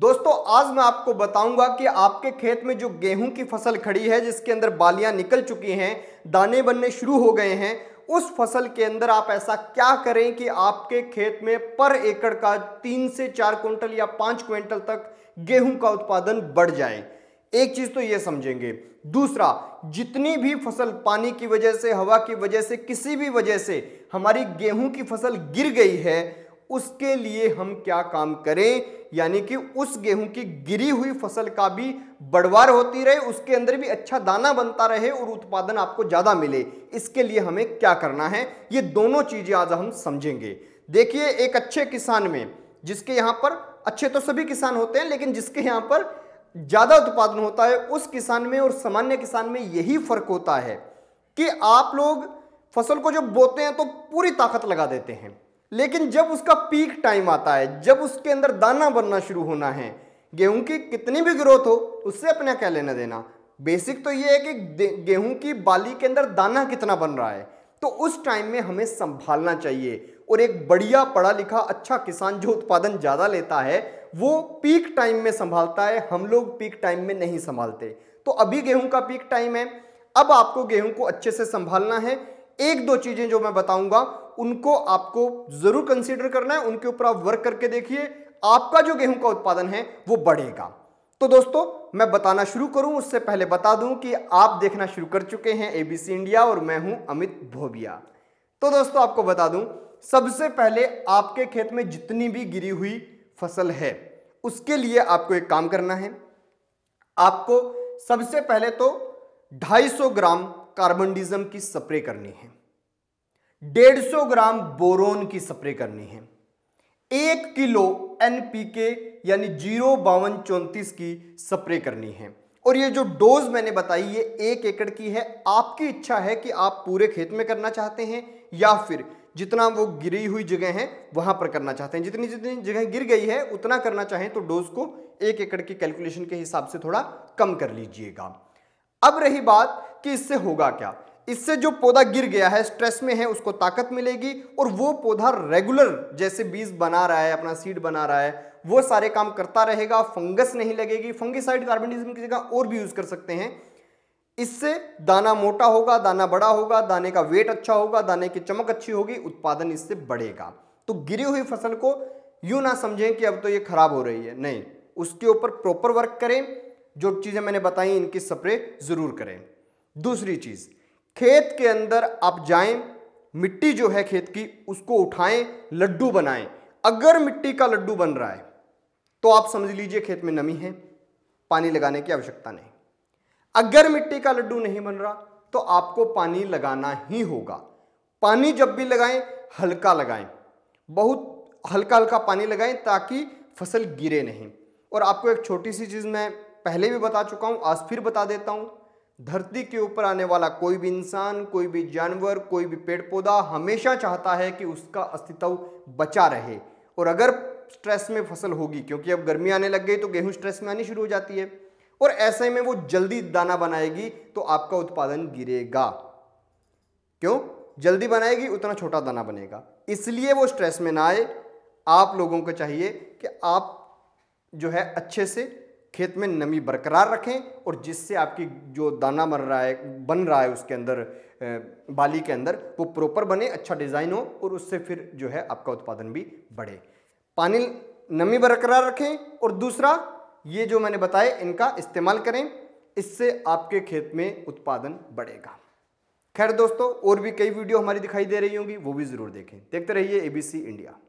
दोस्तों आज मैं आपको बताऊंगा कि आपके खेत में जो गेहूं की फसल खड़ी है जिसके अंदर बालियां निकल चुकी हैं दाने बनने शुरू हो गए हैं उस फसल के अंदर आप ऐसा क्या करें कि आपके खेत में पर एकड़ का तीन से चार क्विंटल या पाँच क्विंटल तक गेहूं का उत्पादन बढ़ जाए एक चीज़ तो ये समझेंगे दूसरा जितनी भी फसल पानी की वजह से हवा की वजह से किसी भी वजह से हमारी गेहूं की फसल गिर गई है उसके लिए हम क्या काम करें यानी कि उस गेहूं की गिरी हुई फसल का भी बढ़वार होती रहे उसके अंदर भी अच्छा दाना बनता रहे और उत्पादन आपको ज़्यादा मिले इसके लिए हमें क्या करना है ये दोनों चीज़ें आज हम समझेंगे देखिए एक अच्छे किसान में जिसके यहाँ पर अच्छे तो सभी किसान होते हैं लेकिन जिसके यहाँ पर ज़्यादा उत्पादन होता है उस किसान में और सामान्य किसान में यही फर्क होता है कि आप लोग फसल को जब बोते हैं तो पूरी ताकत लगा देते हैं लेकिन जब उसका पीक टाइम आता है जब उसके अंदर दाना बनना शुरू होना है गेहूं की कितनी भी ग्रोथ हो उससे अपना क्या लेना देना बेसिक तो ये है कि गेहूं की बाली के अंदर दाना कितना बन रहा है तो उस टाइम में हमें संभालना चाहिए और एक बढ़िया पढ़ा लिखा अच्छा किसान जो उत्पादन ज़्यादा लेता है वो पीक टाइम में संभालता है हम लोग पीक टाइम में नहीं संभालते तो अभी गेहूं का पीक टाइम है अब आपको गेहूं को अच्छे से संभालना है एक दो चीज़ें जो मैं बताऊंगा उनको आपको जरूर कंसीडर करना है उनके ऊपर आप वर्क करके देखिए आपका जो गेहूं का उत्पादन है वो बढ़ेगा तो दोस्तों मैं बताना शुरू करूं उससे पहले बता दूं कि आप देखना शुरू कर चुके हैं एबीसी इंडिया और मैं हूं अमित भोबिया तो दोस्तों आपको बता दूं सबसे पहले आपके खेत में जितनी भी गिरी हुई फसल है उसके लिए आपको एक काम करना है आपको सबसे पहले तो 250 ग्राम कार्बन की स्प्रे करनी है 150 ग्राम बोरोन की स्प्रे करनी है एक किलो एनपीके यानी जीरो बावन चौंतीस की स्प्रे करनी है और ये जो डोज मैंने बताई ये एक एकड़ की है आपकी इच्छा है कि आप पूरे खेत में करना चाहते हैं या फिर जितना वो गिरी हुई जगह है वहां पर करना चाहते हैं जितनी जितनी जगह गिर गई है उतना करना चाहें तो डोज को एक एकड़ की कैलकुलेशन के हिसाब से थोड़ा कम कर लीजिएगा अब रही बात कि इससे होगा क्या इससे जो पौधा गिर गया है स्ट्रेस में है उसको ताकत मिलेगी और वो पौधा रेगुलर जैसे बीज बना रहा है अपना सीड बना रहा है वो सारे काम करता रहेगा फंगस नहीं लगेगी फंगिसाइड कार्बनिज्म की जगह और भी यूज़ कर सकते हैं इससे दाना मोटा होगा दाना बड़ा होगा दाने का वेट अच्छा होगा दाने की चमक अच्छी होगी उत्पादन इससे बढ़ेगा तो गिरी हुई फसल को यूं ना समझें कि अब तो ये खराब हो रही है नहीं उसके ऊपर प्रॉपर वर्क करें जो चीज़ें मैंने बताई इनकी स्प्रे ज़रूर करें दूसरी चीज़ खेत के अंदर आप जाएं मिट्टी जो है खेत की उसको उठाएं लड्डू बनाएं अगर मिट्टी का लड्डू बन रहा है तो आप समझ लीजिए खेत में नमी है पानी लगाने की आवश्यकता नहीं अगर मिट्टी का लड्डू नहीं बन रहा तो आपको पानी लगाना ही होगा पानी जब भी लगाएं हल्का लगाएं बहुत हल्का हल्का पानी लगाएं ताकि फसल गिरे नहीं और आपको एक छोटी सी चीज़ मैं पहले भी बता चुका हूँ आज फिर बता देता हूँ धरती के ऊपर आने वाला कोई भी इंसान कोई भी जानवर कोई भी पेड़ पौधा हमेशा चाहता है कि उसका अस्तित्व बचा रहे और अगर स्ट्रेस में फसल होगी क्योंकि अब गर्मी आने लग गई तो गेहूं स्ट्रेस में आनी शुरू हो जाती है और ऐसे में वो जल्दी दाना बनाएगी तो आपका उत्पादन गिरेगा क्यों जल्दी बनाएगी उतना छोटा दाना बनेगा इसलिए वो स्ट्रेस में ना आए आप लोगों को चाहिए कि आप जो है अच्छे से खेत में नमी बरकरार रखें और जिससे आपकी जो दाना मर रहा है बन रहा है उसके अंदर बाली के अंदर वो प्रॉपर बने अच्छा डिज़ाइन हो और उससे फिर जो है आपका उत्पादन भी बढ़े पानी नमी बरकरार रखें और दूसरा ये जो मैंने बताया इनका इस्तेमाल करें इससे आपके खेत में उत्पादन बढ़ेगा खैर दोस्तों और भी कई वीडियो हमारी दिखाई दे रही होंगी वो भी ज़रूर देखें देखते रहिए एबीसी इंडिया